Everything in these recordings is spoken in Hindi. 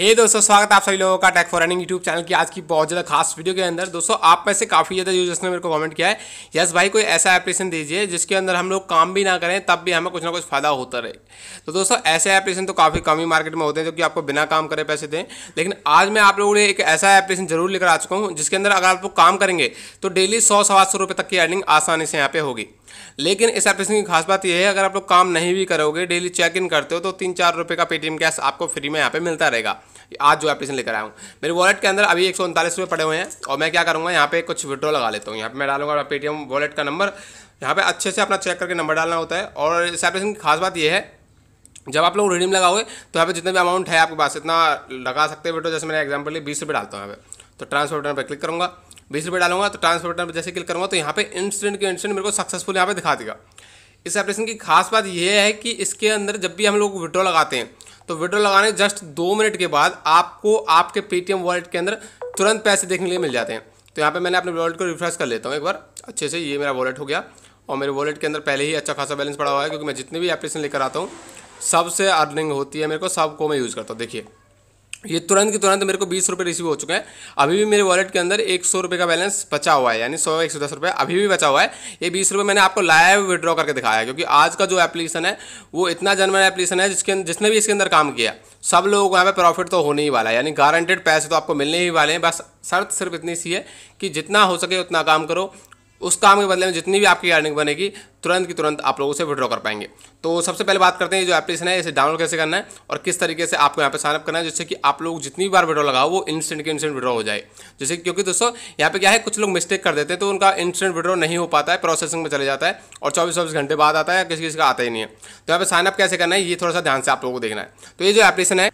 हे hey दोस्तों स्वागत आप सभी लोगों का tech for earning YouTube channel की आज की बहुत ज़्यादा खास वीडियो के अंदर दोस्तों आप में से काफ़ी ज़्यादा यूजर्स ने मेरे को कमेंट किया है यस भाई कोई ऐसा एप्लीकेशन दीजिए जिसके अंदर हम लोग काम भी ना करें तब भी हमें कुछ ना कुछ फ़ायदा होता रहे तो दोस्तों ऐसे एप्लीकेशन तो काफ़ी कम ही मार्केट में होते हैं जो कि आपको बिना काम करे पैसे दें लेकिन आज मैं आप लोगों ने एक ऐसा एप्लीकेशन जरूर लेकर आ चुका हूँ जिसके अंदर अगर आप लोग काम करेंगे तो डेली सौ सवा सौ रुपये तक की अर्निंग आसानी से यहाँ पर होगी लेकिन इस एप्लीकेशन की खास बात यह है अगर आप लोग काम नहीं भी करोगे डेली चेक इन करते हो तो तीन चार रुपये का पेटीएम कैश आपको फ्री में यहाँ पे मिलता रहेगा आज जो एप्लीकेशन लेकर आया हूँ मेरे वॉलेट के अंदर अभी एक सौ उनतालीस पड़े हुए हैं और मैं क्या करूँगा यहाँ पे कुछ विड्रॉ लगा लेता हूँ यहाँ पर मैं डालूंगा पेटीएम वॉलेट का नंबर यहाँ पे अच्छे से अपना चेक करके नंबर डालना होता है और इस एप्लीकेशन की खास बात यह है जब आप लोग रिडीम लगाओगे तो यहाँ पे जितना भी अमाउंट है आपके पास इतना लगा सकते हैं बेटो जैसे मैंने एग्जाम्पल लिए बीस रुपये डालता हूँ यहाँ पे तो ट्रांसफर बटन पर क्लिक करूँगा बीस रुपये डालूंगा तो ट्रांसफर बटन पर जैसे क्लिक करूँगा तो यहाँ पे इंस्टेंट के इंस्टेंट मेरे को सक्सेसफुल यहाँ पे दिखा देगा इस एप्लीकेशन की खास बात यह है कि इसके अंदर जब भी हम लोग विड्रॉ लगाते हैं तो विड्रॉ लगाने जस्ट दो मिनट के बाद आपको आपके पेटीएम वॉलेट के अंदर तुरंत पैसे देखने के लिए मिल जाते हैं तो यहाँ पर मैंने अपने वॉलेट को रिफ्रेश कर लेता हूँ एक बार अच्छे से ये मेरा वॉलेट हो गया और मेरे वॉलेट के अंदर पहले ही अच्छा खासा बैलेंस पड़ा हुआ है क्योंकि मैं जितने भी एप्लीकेशन लेकर आता हूँ सबसे अर्निंग होती है मेरे को सबको मैं यूज़ करता हूँ देखिए ये तुरंत के तुरंत मेरे को बीस रुपये रिसीव हो चुके हैं अभी भी मेरे वॉलेट के अंदर एक सौ रुपये का बैलेंस बचा हुआ है यानी सौ एक सौ दस रुपये अभी भी बचा हुआ है ये बीस रुपये मैंने आपको लाइव विड्रॉ करके दिखाया है क्योंकि आज का जो एप्लीकेशन है वो इतना जनमन एप्लीकेशन है जिसके अं-, जिसने भी इसके अंदर काम किया सब लोगों को यहाँ पर प्रॉफिट तो होने ही वाला है यानी गारंटेड पैसे तो आपको मिलने ही वाले हैं बस शर्त सिर्फ इतनी सी है कि जितना हो सके उतना काम करो उस काम के बदले में जितनी भी आपकी अर्निंग बनेगी तुरंत की तुरंत आप लोग उसे विड्रॉ कर पाएंगे तो सबसे पहले बात करते हैं जो एप्लीकेशन है इसे डाउनलोड कैसे करना है और किस तरीके से आपको यहाँ पे साइनअप करना है जिससे कि आप लोग जितनी बार विड्रॉ लगाओ वो इंस्टेंट के इंस्टेंट विड्रॉ हो जाए जैसे क्योंकि दोस्तों यहाँ पे क्या है कुछ लोग मिस्टेक कर देते हैं तो उनका इंस्टेंट विड्रॉ नहीं हो पाता है प्रोसेसिंग में चले जाता है और चौबीस चौबीस घंटे बाद आता है किसी किसी का आता ही नहीं है तो यहाँ पे साइनअप कैसे करना है ये थोड़ा सा ध्यान से आप लोगों को देखना है तो ये जो एप्लीकेशन है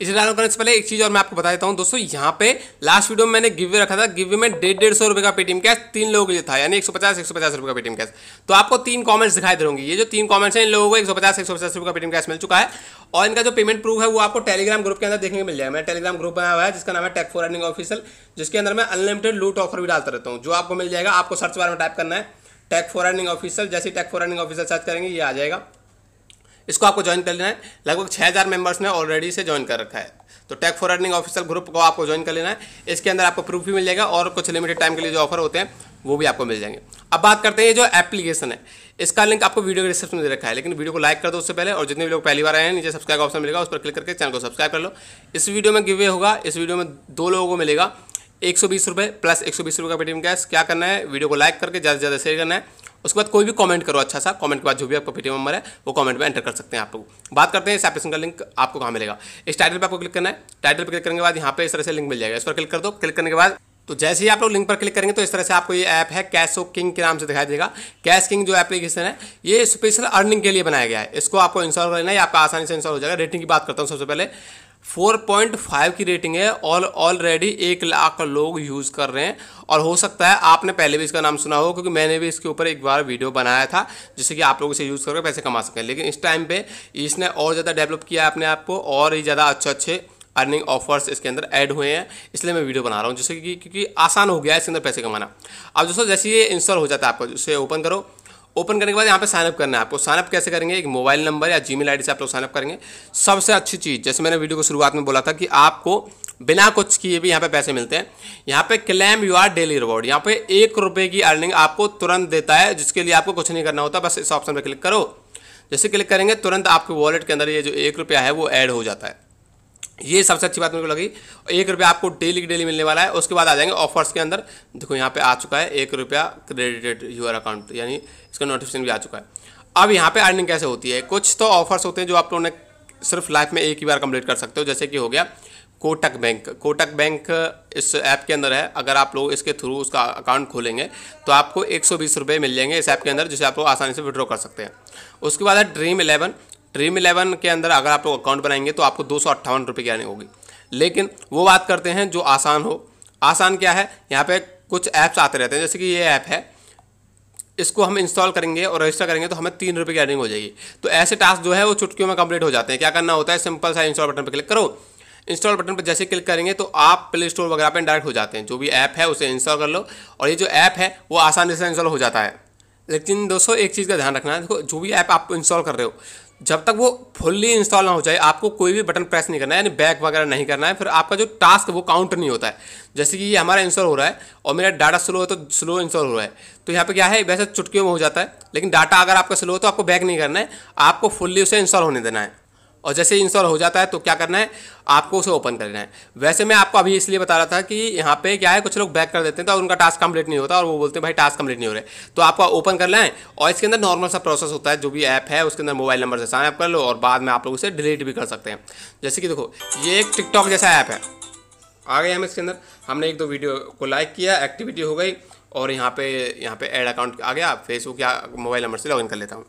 इसे डाउन करने से पहले एक चीज़ और मैं आपको बता देता हूँ दोस्तों यहाँ पे लास्ट वीडियो में मैंने गिवे रखा था गिवे में डेढ़ डेढ़ सौ रुपये का पेटीएम कैश तीन लोगों के लिए था यानी एक सौ पचास एक सौ पचास रुपये का पेटीएम कैश तो आपको तीन कमेंट्स दिखाई दे ये जो तीन कमेंट्स हैं इन लोगों को एक सौ पचास एक सौ पचास का पेटीएम कैश मिल चुका है और इनका जो पेमेंट प्रूफ है वो आपको टेलीग्राम ग्रुप के अंदर देखने को मिल जाएगा मैं टेलीग्राम ग्रुप बनाया हुआ है जिसका नाम है टेक फॉर अर्निंग ऑफिसल जिसके अंदर मैं अनलिमिटेड लूट ऑफर भी डालता रहता हूँ जो आपको मिल जाएगा आपको सर्च बार में टाइप करना है टेक फॉर अर्निंग ऑफिसल जैसे tech for earning official search करेंगे ये आ जाएगा इसको आपको ज्वाइन कर लेना है लगभग छः हज़ार मेम्बर्स ने ऑलरेडी से ज्वाइन कर रखा है तो फॉर अर्निंग ऑफिशियल ग्रुप को आपको ज्वाइन कर लेना है इसके अंदर आपको प्रूफ भी मिल जाएगा और कुछ लिमिटेड टाइम के लिए जो ऑफर होते हैं वो भी आपको मिल जाएंगे अब बात करते हैं ये जो एप्लीकेशन है इसका लिंक आपको वीडियो के डिस्क्रिप्शन में दे रखा है लेकिन वीडियो को लाइक कर दो उससे पहले और जितने भी लोग पहली बार आए हैं नीचे सब्सक्राइब ऑप्शन मिलेगा उस पर क्लिक करके चैनल को सब्सक्राइब कर लो इस वीडियो में गिवे होगा इस वीडियो में दो लोगों को मिलेगा एक सौ बीस रुपये प्लस एक सौ बीस रुपये का पेटीएम कैश क्या करना है वीडियो को लाइक करके ज़्यादा से ज़्यादा शेयर करना है उसके बाद कोई भी कमेंट करो अच्छा सा कमेंट के बाद जो भी आपका पेटीएम नंबर है वो कमेंट में एंटर कर सकते हैं आप लोग बात करते हैं इस एप्लीकेशन का लिंक आपको कहाँ मिलेगा इस टाइटल पर आपको क्लिक करना है टाइटल पर क्लिक करने के बाद यहाँ पे इस तरह से लिंक मिल जाएगा इस पर क्लिक कर दो क्लिक करने के बाद तो जैसे ही आप लोग लिंक पर क्लिक करेंगे तो इस तरह से आपको ये ऐप है कैशो किंग के नाम से दिखाई देगा कैश किंग जो एप्लीकेशन है ये स्पेशल अर्निंग के लिए बनाया गया है इसको आपको इंस्टॉल करना है आपका आसानी से इंस्टॉल हो जाएगा रेटिंग की बात करता हूँ सबसे पहले 4.5 की रेटिंग है और ऑलरेडी एक लाख लोग यूज़ कर रहे हैं और हो सकता है आपने पहले भी इसका नाम सुना हो क्योंकि मैंने भी इसके ऊपर एक बार वीडियो बनाया था जिससे कि आप लोग इसे यूज़ करके पैसे कमा सकें लेकिन इस टाइम पे इसने और ज़्यादा डेवलप किया है अपने आप को और ही ज़्यादा अच्छे अच्छे अर्निंग ऑफर्स इसके अंदर ऐड हुए हैं इसलिए मैं वीडियो बना रहा हूँ जिससे कि क्योंकि आसान हो गया है इसके अंदर पैसे कमाना अब दोस्तों जैसे ये इंस्टॉल हो जाता है आपको जिससे ओपन करो ओपन करने के बाद यहाँ पे साइनअप करना है आपको साइनअप कैसे करेंगे एक मोबाइल नंबर या जी मेल से आप लोग साइनअप करेंगे सबसे अच्छी चीज़ जैसे मैंने वीडियो को शुरुआत में बोला था कि आपको बिना कुछ किए भी यहाँ पे पैसे मिलते हैं यहाँ पे claim your daily reward यहाँ पे एक रुपये की अर्निंग आपको तुरंत देता है जिसके लिए आपको कुछ नहीं करना होता बस इस ऑप्शन पर क्लिक करो जैसे क्लिक करेंगे तुरंत आपके वॉलेट के अंदर ये जो एक रुपया है वो ऐड हो जाता है ये सबसे अच्छी बात मेरे को लगी एक रुपया आपको डेली की डेली मिलने वाला है उसके बाद आ जाएंगे ऑफर्स के अंदर देखो यहाँ पे आ चुका है एक रुपया क्रेडिटेड यूर अकाउंट यानी इसका नोटिफिकेशन भी आ चुका है अब यहाँ पे अर्निंग कैसे होती है कुछ तो ऑफर्स होते हैं जो आप लोगों ने सिर्फ लाइफ में एक ही बार कंप्लीट कर सकते हो जैसे कि हो गया कोटक बैंक कोटक बैंक इस ऐप के अंदर है अगर आप लोग इसके थ्रू उसका अकाउंट खोलेंगे तो आपको एक सौ मिल जाएंगे इस ऐप के अंदर जिसे आप लोग आसानी से विड्रॉ कर सकते हैं उसके बाद है ड्रीम इलेवन ड्रीम इलेवन के अंदर अगर आप लोग अकाउंट बनाएंगे तो आपको दो सौ अट्ठावन रुपये की आनी होगी लेकिन वो बात करते हैं जो आसान हो आसान क्या है यहाँ पे कुछ ऐप्स आते रहते हैं जैसे कि ये ऐप है इसको हम इंस्टॉल करेंगे और रजिस्टर करेंगे तो हमें तीन रुपये की अर्निंग हो जाएगी तो ऐसे टास्क जो है वो चुटकियों में कंप्लीट हो जाते हैं क्या करना होता है सिंपल सा इंस्टॉल बटन पर क्लिक करो इंस्टॉल बटन पर जैसे क्लिक करेंगे तो आप प्ले स्टोर वगैरह पर डायरेक्ट हो जाते हैं जो भी ऐप है उसे इंस्टॉल कर लो और ये जो ऐप है वो आसानी से इंस्टॉल हो जाता है लेकिन दोस्तों एक चीज़ का ध्यान रखना है देखो जो भी ऐप आप इंस्टॉल कर रहे हो जब तक वो फुल्ली इंस्टॉल ना हो जाए आपको कोई भी बटन प्रेस नहीं करना है यानी बैक वगैरह नहीं करना है फिर आपका जो टास्क वो काउंट नहीं होता है जैसे कि ये हमारा इंस्टॉल हो रहा है और मेरा डाटा स्लो है तो स्लो इंस्टॉल हो रहा है तो यहाँ पे क्या है वैसे चुटकियों में हो जाता है लेकिन डाटा अगर आपका स्लो हो तो आपको बैक नहीं करना है आपको फुल्ली उसे इंस्टॉल होने देना है और जैसे इंस्टॉल हो जाता है तो क्या करना है आपको उसे ओपन करना है वैसे मैं आपको अभी इसलिए बता रहा था कि यहाँ पे क्या है कुछ लोग बैक कर देते हैं तो उनका टास्क कंप्लीट नहीं होता और वो बोलते हैं भाई टास्क कंप्लीट नहीं हो रहे तो आपको ओपन कर लें और इसके अंदर नॉर्मल सा प्रोसेस होता है जो भी ऐप है उसके अंदर मोबाइल नंबर से साइन अप कर लो और बाद में आप लोग उसे डिलीट भी कर सकते हैं जैसे कि देखो ये एक टिकटॉक जैसा ऐप है आ गए हम इसके अंदर हमने एक दो वीडियो को लाइक किया एक्टिविटी हो गई और यहाँ पे यहाँ पे एड अकाउंट आ गया फेसबुक या मोबाइल नंबर से लॉगिन कर लेता हूँ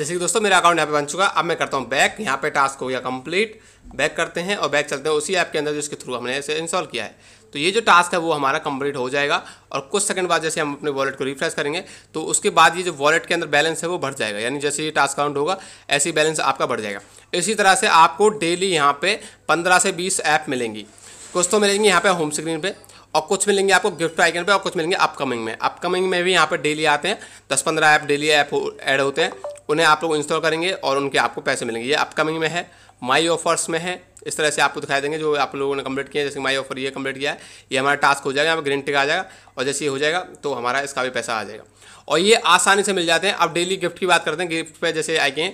जैसे कि दोस्तों मेरा अकाउंट यहाँ पे बन चुका अब मैं करता हूँ बैक यहाँ पे टास्क हो गया कंप्लीट बैक करते हैं और बैक चलते हैं उसी ऐप के अंदर जिसके थ्रू हमने इसे इंस्टॉल किया है तो ये जो टास्क है वो हमारा कंप्लीट हो जाएगा और कुछ सेकंड बाद जैसे हम अपने वॉलेट को रिफ्रेश करेंगे तो उसके बाद ये जो वॉलेट के अंदर बैलेंस है वो बढ़ जाएगा यानी जैसे ये टास्क काउंट होगा ऐसे बैलेंस आपका बढ़ जाएगा इसी तरह से आपको डेली यहाँ पे पंद्रह से बीस ऐप मिलेंगी कुछ तो मिलेंगे यहाँ पे होम स्क्रीन पे और कुछ मिलेंगे आपको गिफ्ट आइकन पे और कुछ मिलेंगे अपकमिंग में अपकमिंग में भी यहाँ पे डेली आते हैं दस पंद्रह ऐप डेली ऐप ऐड होते हैं उन्हें आप लोग इंस्टॉल करेंगे और उनके आपको पैसे मिलेंगे ये अपकमिंग में है माई ऑफर्स में है इस तरह से आपको दिखाई देंगे जो आप लोगों ने कम्प्लीट किया जैसे माई ऑफर ये कम्प्लीट किया है ये हमारा टास्क हो जाएगा यहाँ ग्रीन टिक आ जाएगा और जैसे ये हो जाएगा तो हमारा इसका भी पैसा आ जाएगा और ये आसानी से मिल जाते हैं आप डेली गिफ्ट की बात करते हैं गिफ्ट पर जैसे आए गए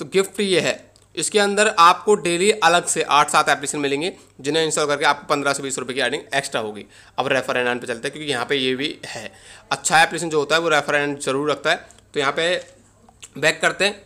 तो गिफ्ट ये है इसके अंदर आपको डेली अलग से आठ सात एप्लीकेशन मिलेंगे जिन्हें इंस्टॉल करके आपको पंद्रह से बीस रुपये की अर्निंग एक्स्ट्रा होगी अब रेफर एंड पे चलते हैं क्योंकि यहाँ पे ये भी है अच्छा एप्लीकेशन जो होता है वो रेफर एंड जरूर रखता है तो यहाँ पे बैक करते हैं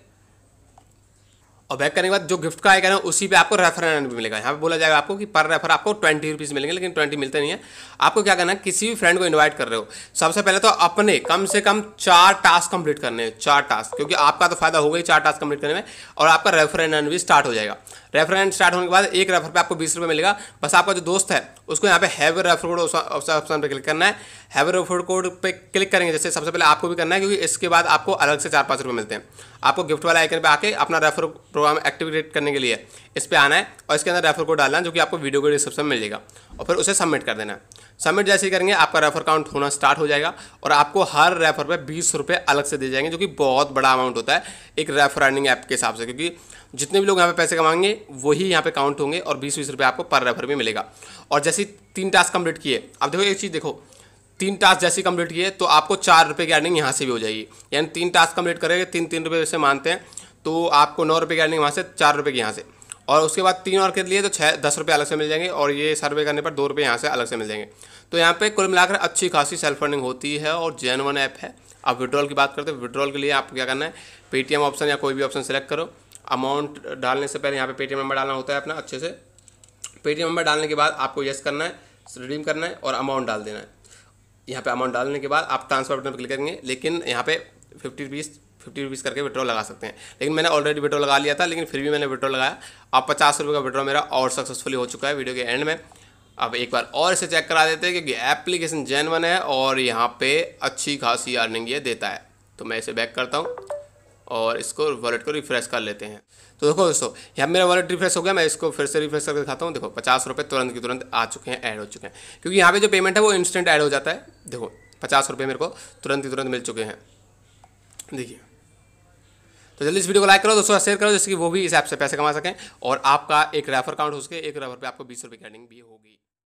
और बैक करने के बाद जो गिफ्ट का आएगा ना उसी पे आपको रेफर भी मिलेगा यहाँ पे बोला जाएगा आपको कि पर रेफर आपको ट्वेंटी रुपीज़ मिलेंगे लेकिन ट्वेंटी मिलते नहीं है आपको क्या करना है किसी भी फ्रेंड को इन्वाइट कर रहे हो सबसे पहले तो अपने कम से कम चार टास्क कंप्लीट करने हैं चार टास्क क्योंकि आपका तो फायदा होगा ही चार टास्क कंप्लीट करने में और आपका रेफर भी स्टार्ट हो जाएगा रेफरेंस स्टार्ट होने के बाद एक रेफर पे आपको बीस रुपये मिलेगा बस आपका जो दोस्त है उसको यहाँ पे हैव रेफर कोड ऑप्शन पे क्लिक करना है हैव रेफर कोड पे क्लिक करेंगे जैसे सबसे पहले आपको भी करना है क्योंकि इसके बाद आपको अलग से चार पाँच रुपये मिलते हैं आपको गिफ्ट वाला आइकन पे आके अपना रेफर प्रोग्राम एक्टिवेट करने के लिए इस पर आना है और इसके अंदर रेफर कोड डालना है जो कि आपको वीडियो को डिस्क्रिप्शन मिलेगा और फिर उसे सबमिट कर देना है सबमिट जैसे ही करेंगे आपका रेफर काउंट होना स्टार्ट हो जाएगा और आपको हर रेफर पे बीस रुपये अलग से दिए जाएंगे जो कि बहुत बड़ा अमाउंट होता है एक रेफर अर्निंग ऐप के हिसाब से क्योंकि जितने भी लोग यहाँ पे पैसे कमाएंगे वही यहाँ पे काउंट होंगे और बीस बीस रुपये आपको पर रेफर भी मिलेगा और जैसे तीन टास्क कंप्लीट किए अब देखो एक चीज़ देखो तीन टास्क जैसे कंप्लीट किए तो आपको चार रुपये की अर्निंग यहाँ से भी हो जाएगी यानी तीन टास्क कंप्लीट करेंगे तीन तीन रुपये जैसे मानते हैं तो आपको नौ रुपये की अर्निंग वहाँ से चार रुपये की यहाँ से और उसके बाद तीन और के लिए तो छः दस रुपये अलग से मिल जाएंगे और ये सर्वे करने पर दो रुपये यहाँ से अलग से मिल जाएंगे तो यहाँ पे कुल मिलाकर अच्छी खासी सेल्फ फंडिंग होती है और जेन वन ऐप है अब विड्रॉल की बात करते हैं विड्रॉल के लिए आपको क्या करना है पेटीएम ऑप्शन या कोई भी ऑप्शन सेलेक्ट करो अमाउंट डालने से पहले यहाँ पे पेटीएम नंबर डालना होता है अपना अच्छे से पेटीएम नंबर डालने के बाद आपको येस करना है रिडीम करना है और अमाउंट डाल देना है यहाँ पर अमाउंट डालने के बाद आप ट्रांसफर बटन पर क्लिक करेंगे लेकिन यहाँ पे फिफ्टी रुपीज़ फिफ्टी रुपीज़ करके विड्रॉ लगा सकते हैं लेकिन मैंने ऑलरेडी विड्रॉ लगा लिया था लेकिन फिर भी मैंने विड्रॉ लगाया अब पचास रुपये का विड्रॉ मेरा और सक्सेसफुली हो चुका है वीडियो के एंड में अब एक बार और इसे चेक करा देते हैं क्योंकि एप्लीकेशन वन है और यहाँ पे अच्छी खासी अर्निंग ये देता है तो मैं इसे बैक करता हूँ और इसको वॉलेट को रिफ्रेश कर लेते हैं तो देखो दोस्तों यहाँ मेरा वॉलेट रिफ्रेश हो गया मैं इसको फिर से रिफ्रेश करके दिखाता हूँ देखो पचास रुपये तुरंत के तुरंत आ चुके हैं ऐड हो चुके हैं क्योंकि यहाँ पे जो पेमेंट है वो इंस्टेंट ऐड हो जाता है देखो पचास रुपये मेरे को तुरंत ही तुरंत मिल चुके हैं देखिए तो जल्दी इस वीडियो को लाइक करो दोस्तों शेयर करो जिससे कि वो भी इस ऐप से पैसे कमा सकें और आपका एक रेफर अकाउंट हो सके एक रेफर पर आपको बीस रुपये की अर्निंग भी होगी